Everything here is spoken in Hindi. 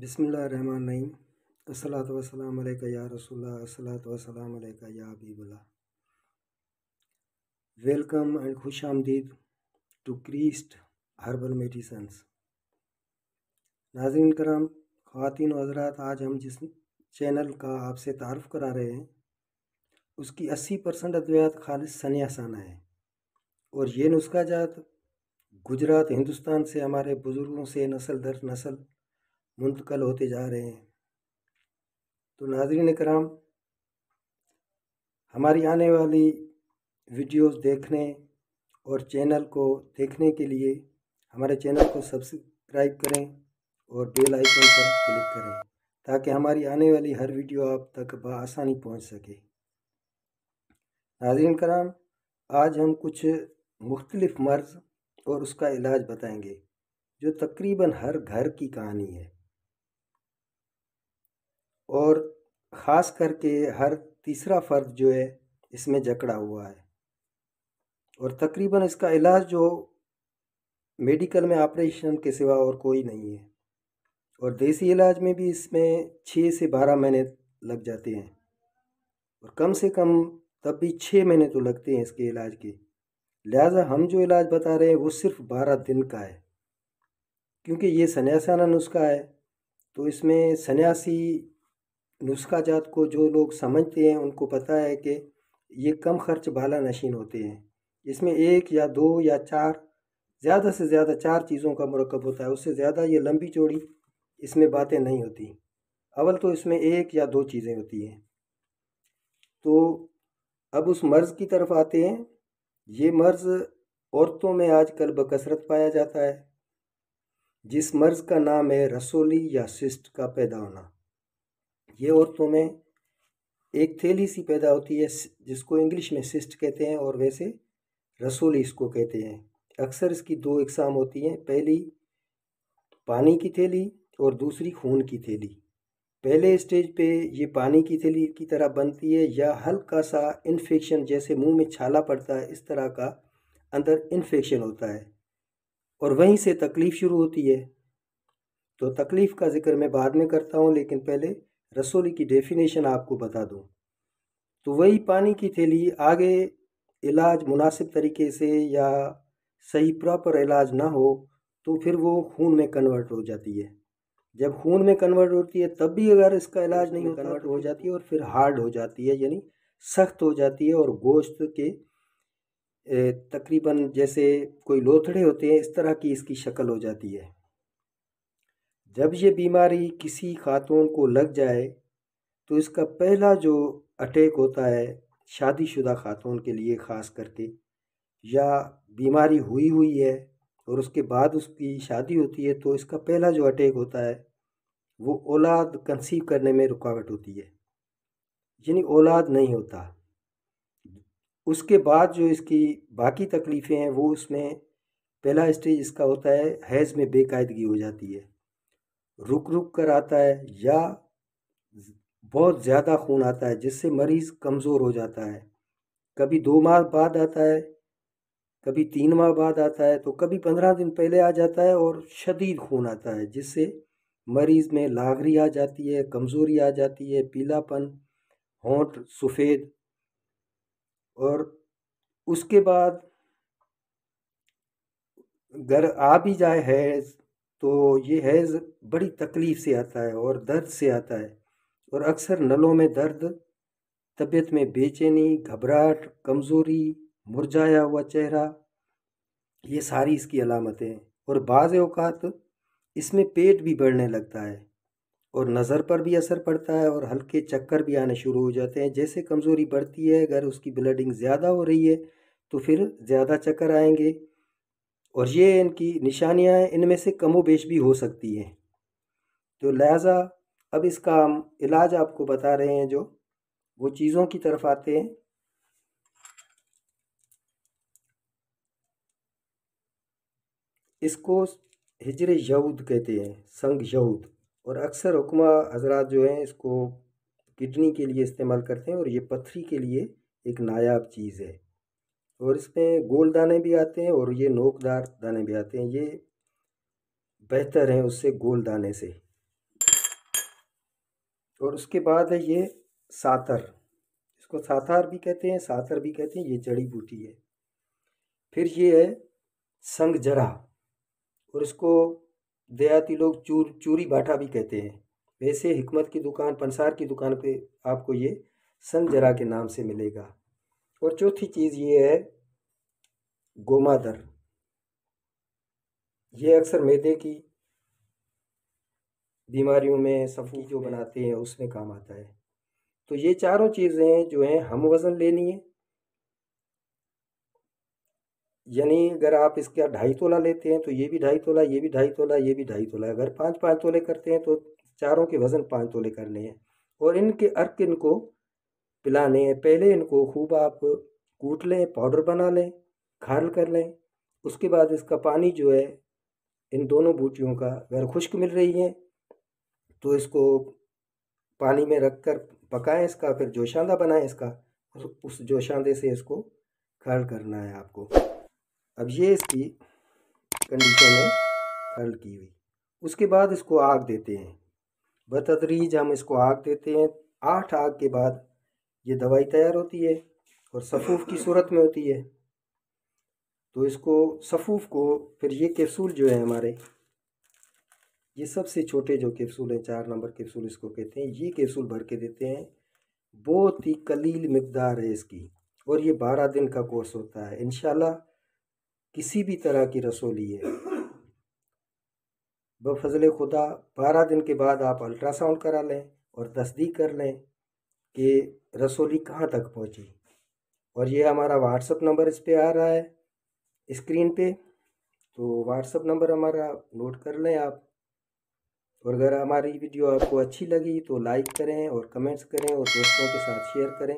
बिसमीम असलात वसलाम या रसूल असलात वसलाम या हबीबुल्ला वेलकम एंड खुश आमदीद टू क्रीस्ट हर्बल मेडिसन्स नाजरन कराम ख़वान हजरात आज हम जिस चैनल का आपसे तारफ़ करा रहे हैं उसकी अस्सी परसेंट अद्वियात खालिश सन्यासाना है और ये नुस्खा जात गुजरात हिंदुस्तान से हमारे बुज़ुर्गों से नसल दर नसल मुंतकल होते जा रहे हैं तो नाजरीन कराम हमारी आने वाली वीडियोस देखने और चैनल को देखने के लिए हमारे चैनल को सब्सक्राइब करें और बेल आइकन पर क्लिक करें ताकि हमारी आने वाली हर वीडियो आप तक आसानी पहुंच सके नाजरीन कराम आज हम कुछ मुख्तलिफ़ मर्ज़ और उसका इलाज बताएंगे जो तकरीबन हर घर की कहानी है और ख़ास करके हर तीसरा फ़र्द जो है इसमें जकड़ा हुआ है और तकरीबन इसका इलाज जो मेडिकल में ऑपरेशन के सिवा और कोई नहीं है और देसी इलाज में भी इसमें छः से बारह महीने लग जाते हैं और कम से कम तब भी छः महीने तो लगते हैं इसके इलाज के लिहाजा हम जो इलाज बता रहे हैं वो सिर्फ बारह दिन का है क्योंकि ये सन्यासाना नुस्खा है तो इसमें सन्यासी नुस्खा जात को जो लोग समझते हैं उनको पता है कि ये कम खर्च बाला नशीन होते हैं इसमें एक या दो या चार ज़्यादा से ज़्यादा चार चीज़ों का मरकब होता है उससे ज़्यादा ये लंबी चौड़ी इसमें बातें नहीं होती अवल तो इसमें एक या दो चीज़ें होती हैं तो अब उस मर्ज़ की तरफ आते हैं ये मर्ज़ औरतों में आजकल बकसरत पाया जाता है जिस मर्ज़ का नाम है रसोली या सिस्ट का पैदा होना ये औरतों में एक थैली सी पैदा होती है जिसको इंग्लिश में सिस्ट कहते हैं और वैसे रसोली इसको कहते हैं अक्सर इसकी दो इकसाम होती हैं पहली पानी की थैली और दूसरी खून की थैली पहले स्टेज पे ये पानी की थैली की तरह बनती है या हल्का सा इन्फेक्शन जैसे मुंह में छाला पड़ता है इस तरह का अंदर इन्फेक्शन होता है और वहीं से तकलीफ़ शुरू होती है तो तकलीफ़ का ज़िक्र मैं बाद में करता हूँ लेकिन पहले रसोली की डेफिनेशन आपको बता दूं तो वही पानी की थैली आगे इलाज मुनासिब तरीके से या सही प्रॉपर इलाज ना हो तो फिर वो खून में कन्वर्ट हो जाती है जब खून में कन्वर्ट होती है तब भी अगर इसका इलाज नहीं होता कन्वर्ट तो हो जाती है और फिर हार्ड हो जाती है यानी सख्त हो जाती है और गोश्त के तकरीबन जैसे कोई लोथड़े होते हैं इस तरह की इसकी शक्ल हो जाती है जब ये बीमारी किसी खातून को लग जाए तो इसका पहला जो अटैक होता है शादीशुदा खातून के लिए ख़ास करके या बीमारी हुई हुई है और उसके बाद उसकी शादी होती है तो इसका पहला जो अटैक होता है वो औलाद कंसीव करने में रुकावट होती है यानी औलाद नहीं होता उसके बाद जो इसकी बाकी तकलीफ़ें हैं वो उसमें पहला स्टेज इसका होता है हैज़ में बेकायदगी हो जाती है रुक रुक कर आता है या बहुत ज़्यादा खून आता है जिससे मरीज़ कमज़ोर हो जाता है कभी दो माह बाद आता है कभी तीन माह बाद आता है तो कभी पंद्रह दिन पहले आ जाता है और शदीद खून आता है जिससे मरीज़ में लागरी आ जाती है कमज़ोरी आ जाती है पीलापन होंठ सफ़ेद और उसके बाद अगर आ भी जाए हैज़ तो ये हैज़ बड़ी तकलीफ़ से आता है और दर्द से आता है और अक्सर नलों में दर्द तबीयत में बेचैनी घबराहट कमज़ोरी मुरझाया हुआ चेहरा ये सारी इसकी अलामतें हैं और बाज़ अवकात इसमें पेट भी बढ़ने लगता है और नज़र पर भी असर पड़ता है और हल्के चक्कर भी आने शुरू हो जाते हैं जैसे कमज़ोरी बढ़ती है अगर उसकी ब्लडिंग ज़्यादा हो रही है तो फिर ज़्यादा चक्कर आएंगे और ये इनकी निशानियाँ हैं इनमें से कमो बेश भी हो सकती हैं तो लिहाजा अब इसका हम इलाज आपको बता रहे हैं जो वो चीज़ों की तरफ आते हैं इसको हिजर यहूद कहते हैं संग यहूद और अक्सर हुक्मा हजरात जो हैं इसको किडनी के लिए इस्तेमाल करते हैं और ये पथरी के लिए एक नायाब चीज़ है और इसमें गोल दाने भी आते हैं और ये नोकदार दाने भी आते हैं ये बेहतर हैं उससे गोल दाने से और उसके बाद है ये सातर इसको सातार भी कहते हैं सातर भी कहते हैं ये जड़ी बूटी है फिर ये है संगजरा और इसको देहाती लोग चूर चूरी बाटा भी कहते हैं वैसे हिकमत की दुकान पंसार की दुकान पे आपको ये संगजरा के नाम से मिलेगा और चौथी चीज़ ये है गोमादर ये अक्सर मैदे की बीमारियों में सफ़ू जो बनाते हैं उसमें काम आता है तो ये चारों चीज़ें जो हैं हम वज़न लेनी है यानी अगर आप इसका ढाई तोला लेते हैं तो ये भी ढाई तोला ये भी ढाई तोला ये भी ढाई तोला अगर पाँच पाँच तोले करते हैं तो चारों के वज़न पाँच तोले करने हैं और इनके अर्क इनको पिलाने हैं पहले इनको खूब आप कूट लें पाउडर बना लें खाल कर लें उसके बाद इसका पानी जो है इन दोनों बूटियों का अगर खुश्क मिल रही है तो इसको पानी में रख कर पकाएँ इसका फिर जोशांदा बनाएं इसका उस जोशांदे से इसको खल करना है आपको अब ये इसकी कंडीशन है खल की हुई उसके बाद इसको आग देते हैं बतदरीज हम इसको आग देते हैं आठ आग के बाद ये दवाई तैयार होती है और सफ़ूफ की सूरत में होती है तो इसको सफ़ूफ को फिर ये कैप्सूल जो है हमारे ये सबसे छोटे जो कैप्सूल हैं चार नंबर कैप्सूल इसको कहते हैं ये कैप्सूल भर के देते हैं बहुत ही कलील मकदार है इसकी और ये बारह दिन का कोर्स होता है इन किसी भी तरह की रसोली है बफजल खुदा बारह दिन के बाद आप अल्ट्रासाउंड करा लें और तस्दीक कर लें कि रसोली कहाँ तक पहुँची और ये हमारा व्हाट्सअप नंबर इस पर आ रहा है स्क्रीन पे तो व्हाट्सअप नंबर हमारा नोट कर लें आप और अगर हमारी वीडियो आपको अच्छी लगी तो लाइक करें और कमेंट्स करें और दोस्तों के साथ शेयर करें